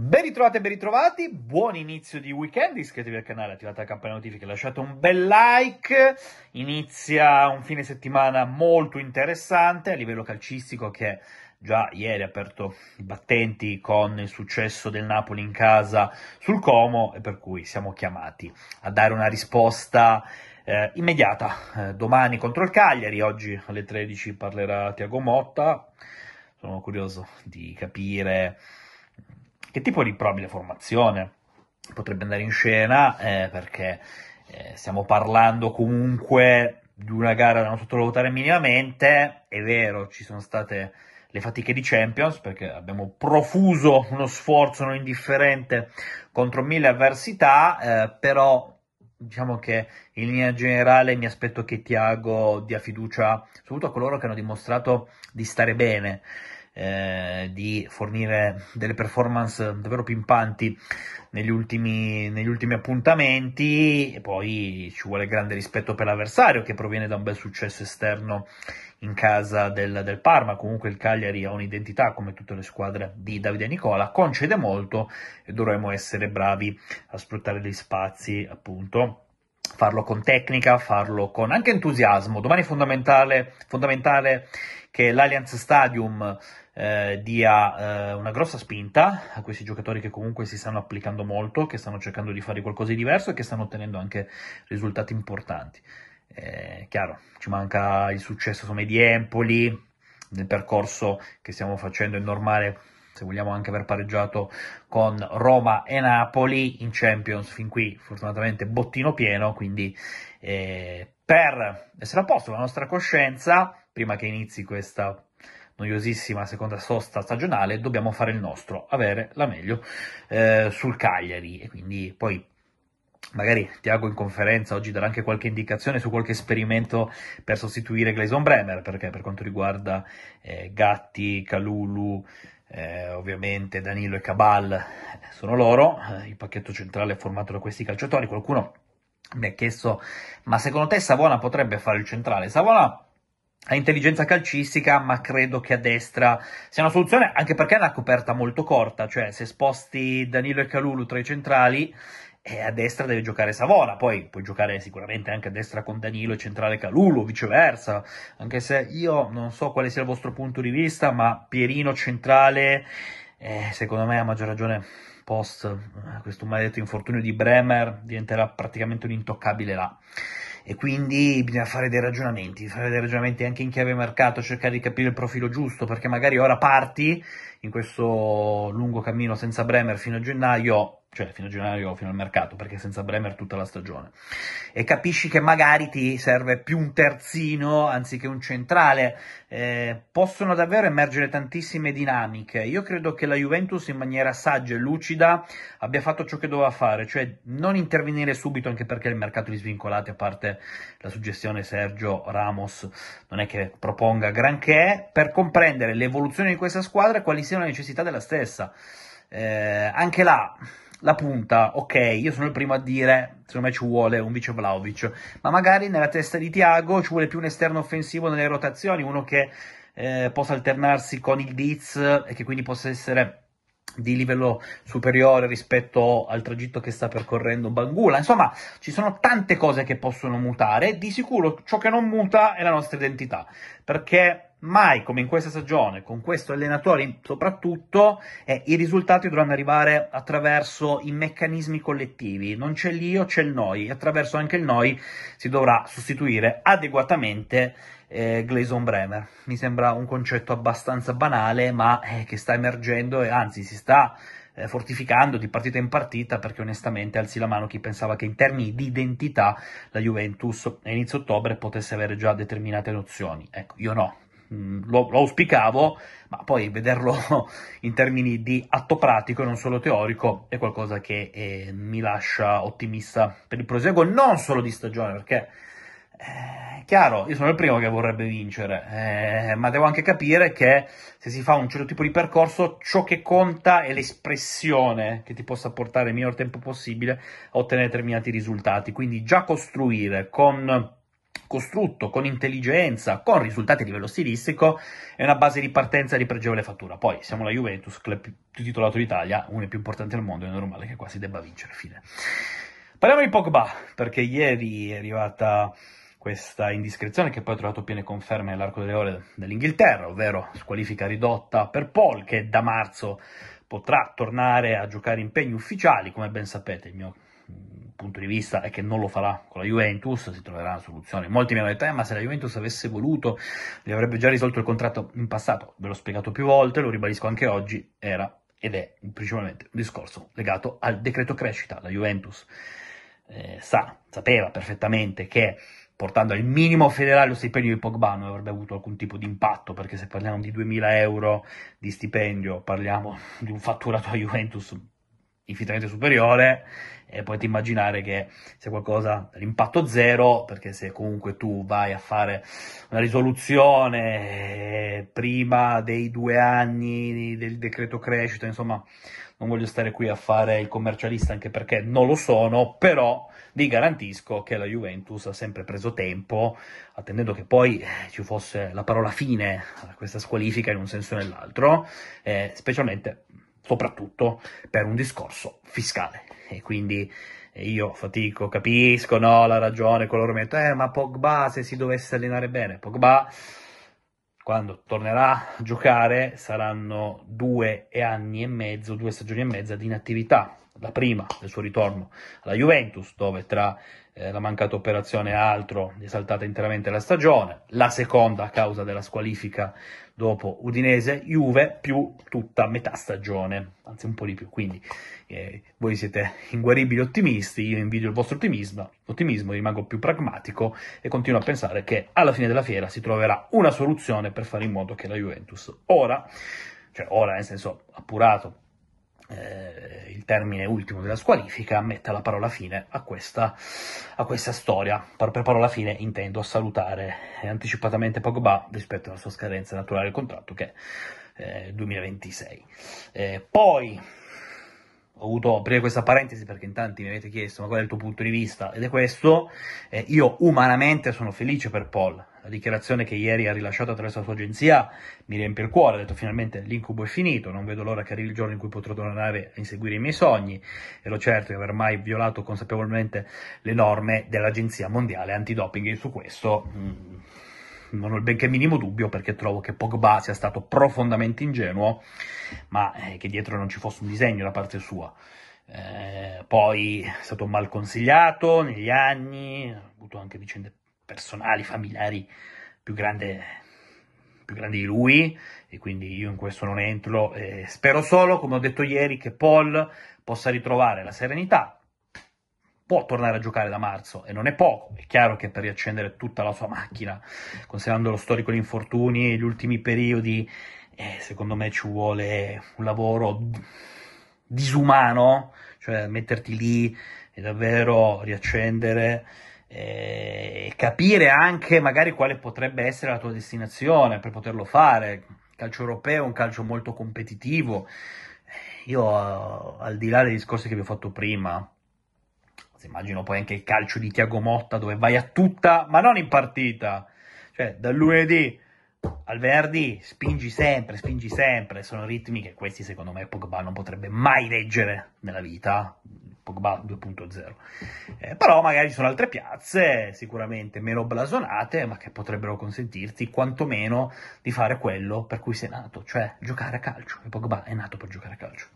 Ben ritrovati e ben ritrovati, buon inizio di weekend, iscrivetevi al canale, attivate la campanella notifiche, lasciate un bel like, inizia un fine settimana molto interessante a livello calcistico che già ieri ha aperto i battenti con il successo del Napoli in casa sul Como e per cui siamo chiamati a dare una risposta eh, immediata. Eh, domani contro il Cagliari, oggi alle 13 parlerà Tiago Motta, sono curioso di capire che tipo di probabile formazione potrebbe andare in scena, eh, perché eh, stiamo parlando comunque di una gara da non sottovalutare minimamente, è vero, ci sono state le fatiche di Champions perché abbiamo profuso uno sforzo non indifferente contro mille avversità, eh, però diciamo che in linea generale mi aspetto che Tiago dia fiducia soprattutto a coloro che hanno dimostrato di stare bene. Eh, di fornire delle performance davvero pimpanti negli ultimi, negli ultimi appuntamenti e poi ci vuole grande rispetto per l'avversario che proviene da un bel successo esterno in casa del, del, Parma. Comunque il Cagliari ha un'identità come tutte le squadre di Davide Nicola, concede molto e dovremmo essere bravi a sfruttare gli spazi, appunto. Farlo con tecnica, farlo con anche entusiasmo. Domani è fondamentale, fondamentale che l'Allianz Stadium eh, dia eh, una grossa spinta a questi giocatori che comunque si stanno applicando molto, che stanno cercando di fare qualcosa di diverso e che stanno ottenendo anche risultati importanti. Eh, chiaro, ci manca il successo insomma, di Empoli nel percorso che stiamo facendo è normale se vogliamo anche aver pareggiato con Roma e Napoli in Champions fin qui fortunatamente bottino pieno quindi eh, per essere a posto la nostra coscienza prima che inizi questa noiosissima seconda sosta stagionale, dobbiamo fare il nostro, avere la meglio eh, sul Cagliari e quindi poi Magari Tiago in conferenza oggi darà anche qualche indicazione su qualche esperimento per sostituire Gleison Bremer, perché per quanto riguarda eh, Gatti, Calulu, eh, ovviamente Danilo e Cabal eh, sono loro, eh, il pacchetto centrale è formato da questi calciatori, qualcuno mi ha chiesto ma secondo te Savona potrebbe fare il centrale? Savona ha intelligenza calcistica, ma credo che a destra sia una soluzione, anche perché è una coperta molto corta, cioè se sposti Danilo e Calulu tra i centrali, eh, a destra deve giocare Savona, poi puoi giocare sicuramente anche a destra con Danilo e centrale Calulu, viceversa, anche se io non so quale sia il vostro punto di vista, ma Pierino centrale, eh, secondo me ha maggior ragione post eh, questo maledetto infortunio di Bremer, diventerà praticamente un intoccabile là e quindi bisogna fare dei ragionamenti, fare dei ragionamenti anche in chiave mercato, cercare di capire il profilo giusto, perché magari ora parti in questo lungo cammino senza Bremer fino a gennaio cioè fino a gennaio, fino al mercato, perché senza Bremer tutta la stagione. E capisci che magari ti serve più un terzino anziché un centrale. Eh, possono davvero emergere tantissime dinamiche. Io credo che la Juventus in maniera saggia e lucida abbia fatto ciò che doveva fare, cioè non intervenire subito anche perché il mercato li svincolati, a parte la suggestione Sergio Ramos, non è che proponga granché, per comprendere l'evoluzione di questa squadra e quali siano le necessità della stessa. Eh, anche là la punta, ok, io sono il primo a dire, secondo me ci vuole un vice Vlaovic, ma magari nella testa di Tiago ci vuole più un esterno offensivo nelle rotazioni, uno che eh, possa alternarsi con il Diz e che quindi possa essere di livello superiore rispetto al tragitto che sta percorrendo Bangula. Insomma, ci sono tante cose che possono mutare, di sicuro ciò che non muta è la nostra identità, perché mai come in questa stagione, con questo allenatore soprattutto, eh, i risultati dovranno arrivare attraverso i meccanismi collettivi. Non c'è l'io, c'è il noi, e attraverso anche il noi si dovrà sostituire adeguatamente eh, Gleison Bremer. Mi sembra un concetto abbastanza banale, ma eh, che sta emergendo e anzi si sta eh, fortificando di partita in partita perché onestamente alzi la mano chi pensava che in termini di identità la Juventus a inizio ottobre potesse avere già determinate nozioni. Ecco, io no, Mm, lo, lo, auspicavo, ma poi vederlo in termini di atto pratico e non solo teorico è qualcosa che eh, mi lascia ottimista per il proseguo, non solo di stagione, perché è eh, chiaro, io sono il primo che vorrebbe vincere, eh, ma devo anche capire che se si fa un certo tipo di percorso, ciò che conta è l'espressione che ti possa portare il miglior tempo possibile a ottenere determinati risultati. Quindi già costruire con costrutto con intelligenza, con risultati a livello stilistico, è una base di partenza di pregevole fattura. Poi siamo la Juventus, club più titolato d'Italia, uno dei più importanti al mondo, è normale che quasi debba vincere. Fine. Parliamo di Pogba, perché ieri è arrivata questa indiscrezione che poi ha trovato piene conferme nell'arco delle ore dell'Inghilterra, ovvero squalifica ridotta per Paul che da marzo potrà tornare a giocare impegni ufficiali, come ben sapete il mio punto di vista è che non lo farà con la Juventus, si troverà una soluzione. Molti mi hanno detto, eh, ma se la Juventus avesse voluto, gli avrebbe già risolto il contratto in passato. Ve l'ho spiegato più volte, lo ribadisco anche oggi, era ed è principalmente un discorso legato al decreto crescita. La Juventus eh, sa, sapeva perfettamente che portando al minimo federale lo stipendio di Pogba non avrebbe avuto alcun tipo di impatto, perché se parliamo di 2.000 euro di stipendio, parliamo di un fatturato a Juventus infinitamente superiore, e potete immaginare che sia qualcosa dall'impatto zero, perché se comunque tu vai a fare una risoluzione eh, prima dei due anni del decreto crescita, insomma, non voglio stare qui a fare il commercialista anche perché non lo sono, però vi garantisco che la Juventus ha sempre preso tempo, attendendo che poi eh, ci fosse la parola fine a questa squalifica in un senso o nell'altro, eh, specialmente soprattutto per un discorso fiscale. E quindi eh, io fatico, capisco no, la ragione, coloro mi dicono, eh, ma Pogba se si dovesse allenare bene, Pogba quando tornerà a giocare saranno due anni e mezzo, due stagioni e mezza di inattività, la prima del suo ritorno alla Juventus, dove tra eh, la mancata operazione e altro è saltata interamente la stagione, la seconda a causa della squalifica dopo Udinese, Juve più tutta metà stagione, anzi un po' di più. Quindi eh, voi siete inguaribili ottimisti, io invidio il vostro ottimismo, ottimismo, rimango più pragmatico e continuo a pensare che alla fine della fiera si troverà una soluzione per fare in modo che la Juventus ora, cioè ora nel senso appurato eh, il termine ultimo della squalifica metta la parola fine a questa, a questa storia. Par- per parola fine intendo salutare eh, anticipatamente Pogba rispetto alla sua scadenza naturale del contratto che è eh, 2026. Eh, poi ho voluto aprire questa parentesi perché in tanti mi avete chiesto ma qual è il tuo punto di vista ed è questo, eh, io umanamente sono felice per Paul, dichiarazione che ieri ha rilasciato attraverso la sua agenzia mi riempie il cuore, ha detto finalmente l'incubo è finito, non vedo l'ora che arrivi il giorno in cui potrò tornare a inseguire i miei sogni, ero certo di aver mai violato consapevolmente le norme dell'Agenzia Mondiale Antidoping e su questo... Mm, non ho il benché minimo dubbio perché trovo che Pogba sia stato profondamente ingenuo, ma eh, che dietro non ci fosse un disegno da parte sua. Eh, poi è stato mal consigliato negli anni, ha avuto anche vicende personali, familiari più grande, più grande di lui e quindi io in questo non entro. Eh, spero solo, come ho detto ieri, che Paul possa ritrovare la serenità. Può tornare a giocare da marzo e non è poco. È chiaro che per riaccendere tutta la sua macchina, considerando lo storico di infortuni e gli ultimi periodi, eh, secondo me ci vuole un lavoro disumano, cioè metterti lì e davvero riaccendere eh, capire anche magari quale potrebbe essere la tua destinazione per poterlo fare. Il calcio europeo è un calcio molto competitivo. Eh, io, eh, al di là dei discorsi che vi ho fatto prima, si immagino poi anche il calcio di Tiago Motta dove vai a tutta, ma non in partita. Cioè, dal lunedì al venerdì spingi sempre, spingi sempre. Sono ritmi che questi, secondo me, Pogba non potrebbe mai leggere nella vita. Pogba 2.0. Eh, però magari ci sono altre piazze, sicuramente meno blasonate, ma che potrebbero consentirti quantomeno di fare quello per cui sei nato, cioè giocare a calcio. E Pogba è nato per giocare a calcio.